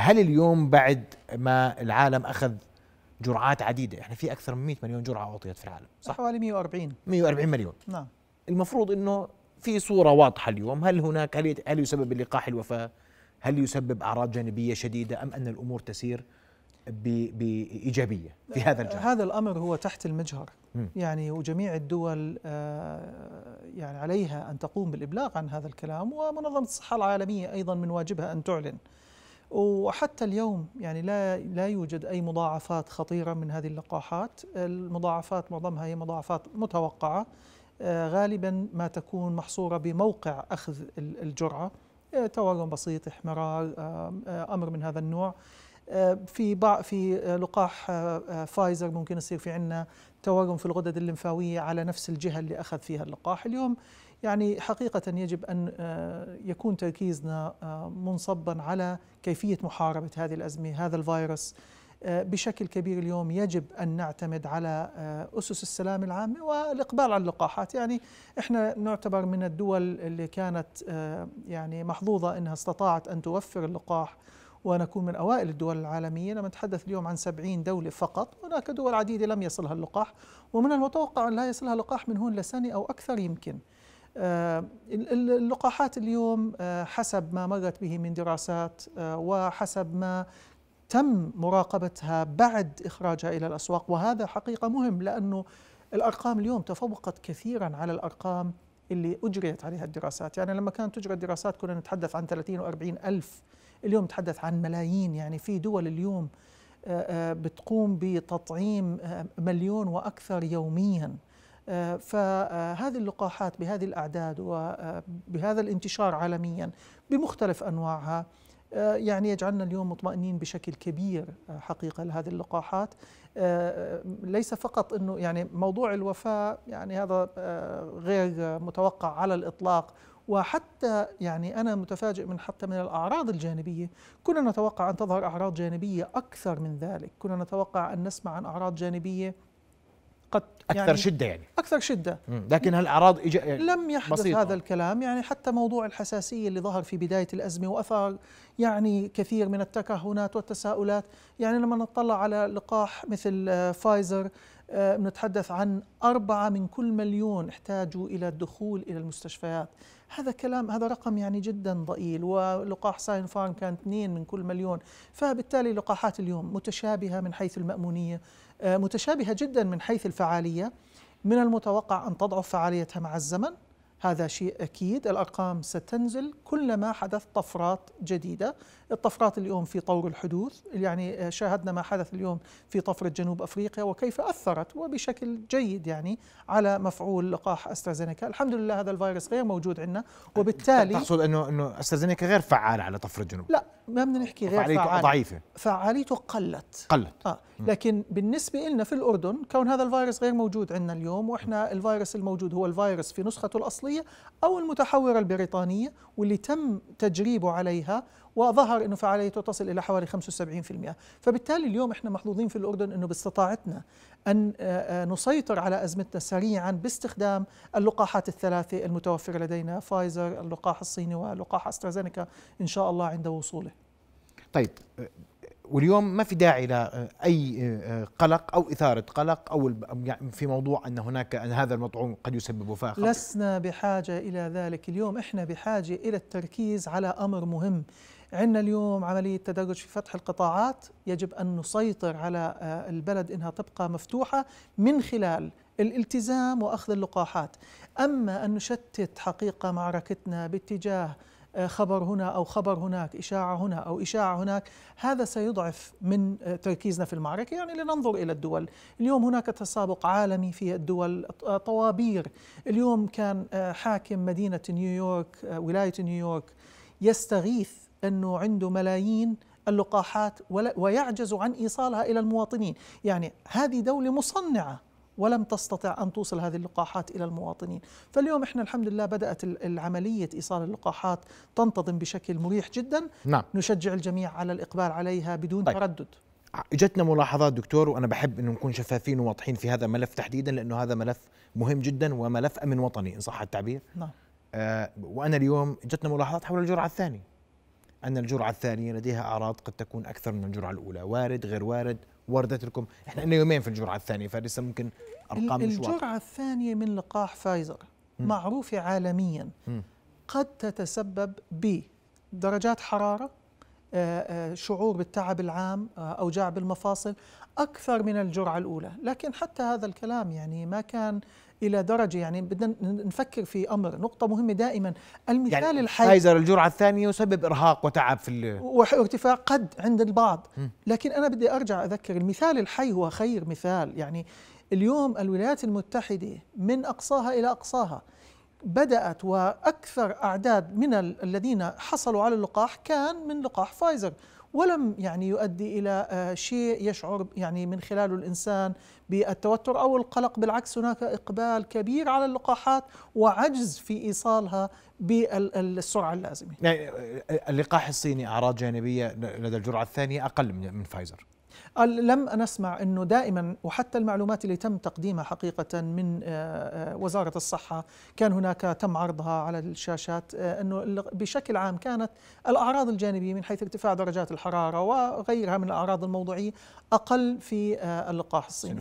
هل اليوم بعد ما العالم اخذ جرعات عديده احنا يعني في اكثر من 100 مليون جرعه اعطيت في العالم صح حوالي 140 140 مليون نعم المفروض انه في صوره واضحه اليوم هل هناك هل, هل يسبب اللقاح الوفاه هل يسبب اعراض جانبيه شديده ام ان الامور تسير بايجابيه في آه، هذا الجانب هذا الامر هو تحت المجهر م. يعني وجميع الدول آه، يعني عليها ان تقوم بالابلاغ عن هذا الكلام ومنظمه الصحه العالميه ايضا من واجبها ان تعلن وحتى اليوم يعني لا لا يوجد اي مضاعفات خطيره من هذه اللقاحات، المضاعفات معظمها هي مضاعفات متوقعه آه، غالبا ما تكون محصوره بموقع اخذ الجرعه آه، تورم بسيط، احمرار، آه، امر من هذا النوع. في في لقاح فايزر ممكن يصير في عندنا تورم في الغدد الليمفاويه على نفس الجهه اللي اخذ فيها اللقاح، اليوم يعني حقيقة يجب أن آه، يكون تركيزنا آه، منصبا على كيفية محاربة هذه الأزمة هذا الفيروس آه، بشكل كبير اليوم يجب أن نعتمد على أسس السلام العامة والإقبال على اللقاحات يعني إحنا نعتبر من الدول اللي كانت يعني محظوظة أنها استطاعت أن توفر اللقاح ونكون من أوائل الدول العالمية لما نتحدث اليوم عن 70 دولة فقط هناك دول عديدة لم يصلها اللقاح ومن المتوقع أن لا يصلها اللقاح من هون لسنة أو أكثر يمكن آه، اللقاحات اليوم آه، حسب ما مرت به من دراسات آه، وحسب ما تم مراقبتها بعد إخراجها إلى الأسواق وهذا حقيقة مهم لأنه الأرقام اليوم تفوقت كثيرا على الأرقام اللي أجريت عليها الدراسات يعني لما كانت تجرى الدراسات كنا نتحدث عن 30 و40 ألف اليوم نتحدث عن ملايين يعني في دول اليوم بتقوم بتطعيم مليون وأكثر يومياً آه، فهذه اللقاحات بهذه الأعداد وبهذا الانتشار عالميا بمختلف أنواعها آه، يعني يجعلنا اليوم مطمئنين بشكل كبير آه، حقيقة لهذه اللقاحات ليس فقط أنه يعني موضوع الوفاة يعني هذا غير متوقع على الإطلاق وحتى يعني أنا متفاجئ من حتى من الأعراض الجانبية كنا نتوقع أن تظهر أعراض جانبية أكثر من ذلك كنا نتوقع أن نسمع عن أعراض جانبية قد اكثر يعني شده يعني اكثر شده لكن هالاعراض اعراض لم يحدث بسيطة. هذا الكلام يعني حتى موضوع الحساسيه اللي ظهر في بدايه الازمه واثار يعني كثير من التكهنات والتساؤلات يعني لما نطلع على لقاح مثل آه، فايزر آه، نتحدث عن أربعة من كل مليون احتاجوا إلى الدخول إلى المستشفيات هذا كلام هذا رقم يعني جدا ضئيل ولقاح ساين فارم كان اثنين من كل مليون فبالتالي لقاحات اليوم متشابهة من حيث المأمونية آه، متشابهة جدا من حيث الفعالية من المتوقع أن تضعف فعاليتها مع الزمن هذا شيء أكيد الأرقام ستنزل كلما حدث طفرات جديدة الطفرات اليوم في طور الحدوث يعني شاهدنا ما حدث اليوم في طفرة جنوب أفريقيا وكيف أثرت وبشكل جيد يعني على مفعول لقاح أسترازينيكا الحمد لله هذا الفيروس غير موجود عندنا وبالتالي تقصد أنه, أنه أسترازينيكا غير فعالة على طفرة جنوب لا ما بدنا نحكي غير فعاليته ضعيفة فعاليته قلت قلت آه. لكن بالنسبة لنا في الأردن كون هذا الفيروس غير موجود عندنا اليوم وإحنا الفيروس الموجود هو الفيروس في نسخته الأصلية الأصلية أو المتحورة البريطانية واللي تم تجريبه عليها وظهر أنه فعاليته تصل إلى حوالي 75% فبالتالي اليوم إحنا محظوظين في الأردن أنه باستطاعتنا أن آه، آه، نسيطر على أزمتنا سريعا باستخدام اللقاحات الثلاثة المتوفرة لدينا فايزر اللقاح الصيني ولقاح أسترازينيكا إن شاء الله عند وصوله طيب واليوم ما في داعي لاي آه، آه، آه، قلق او اثاره قلق او يعني في موضوع ان هناك ان هذا المطعوم قد يسبب وفاه لسنا بحاجه الى ذلك اليوم احنا بحاجه الى التركيز على امر مهم عندنا اليوم عمليه تدرج في فتح القطاعات يجب ان نسيطر على البلد انها تبقى مفتوحه من خلال الالتزام واخذ اللقاحات اما ان نشتت حقيقه معركتنا باتجاه آه، خبر هنا أو خبر هناك إشاعة هنا أو إشاعة هناك هذا سيضعف من آه، تركيزنا في المعركة يعني لننظر إلى الدول اليوم هناك تسابق عالمي في الدول آه، طوابير اليوم كان حاكم مدينة نيويورك ولاية نيويورك يستغيث أنه عنده ملايين اللقاحات ويعجز عن إيصالها إلى المواطنين يعني هذه دولة مصنعة ولم تستطع أن توصل هذه اللقاحات إلى المواطنين فاليوم إحنا الحمد لله بدأت العملية إيصال اللقاحات تنتظم بشكل مريح جدا نعم. نشجع الجميع على الإقبال عليها بدون طيب. تردد جتنا ملاحظات دكتور وانا بحب انه نكون شفافين وواضحين في هذا الملف تحديدا لانه هذا ملف مهم جدا وملف امن وطني ان صح التعبير نعم آه وانا اليوم جتنا ملاحظات حول الجرعه الثانيه ان الجرعه الثانيه لديها اعراض قد تكون اكثر من الجرعه الاولى وارد غير وارد وردت لكم احنا قلنا يومين في الجرعه الثانيه فلسه ممكن ارقام مش الجرعه الثانيه من لقاح فايزر معروفه عالميا قد تتسبب بدرجات حراره آه، آه، شعور بالتعب العام آه، أوجاع بالمفاصل أكثر من الجرعة الأولى لكن حتى هذا الكلام يعني ما كان الى درجه يعني بدنا نفكر في امر نقطه مهمه دائما المثال يعني الحي فايزر الجرعه الثانيه يسبب ارهاق وتعب في وارتفاع قد عند البعض لكن انا بدي ارجع اذكر المثال الحي هو خير مثال يعني اليوم الولايات المتحده من اقصاها الى اقصاها بدأت وأكثر أعداد من الذين حصلوا على اللقاح كان من لقاح فايزر ولم يعني يؤدي الى آه، شيء يشعر يعني من خلاله الانسان بالتوتر او القلق بالعكس هناك اقبال كبير على اللقاحات وعجز في ايصالها بالسرعه اللازمه. يعني آه، آه، اللقاح الصيني اعراض جانبيه لدى الجرعه الثانيه اقل من فايزر. لم نسمع أنه دائما وحتى المعلومات اللي تم تقديمها حقيقة من آه، آه، وزارة الصحة كان هناك تم عرضها على الشاشات آه، أنه بشكل عام كانت الأعراض الجانبية من حيث ارتفاع درجات الحرارة وغيرها من الأعراض الموضوعية أقل في اللقاح الصيني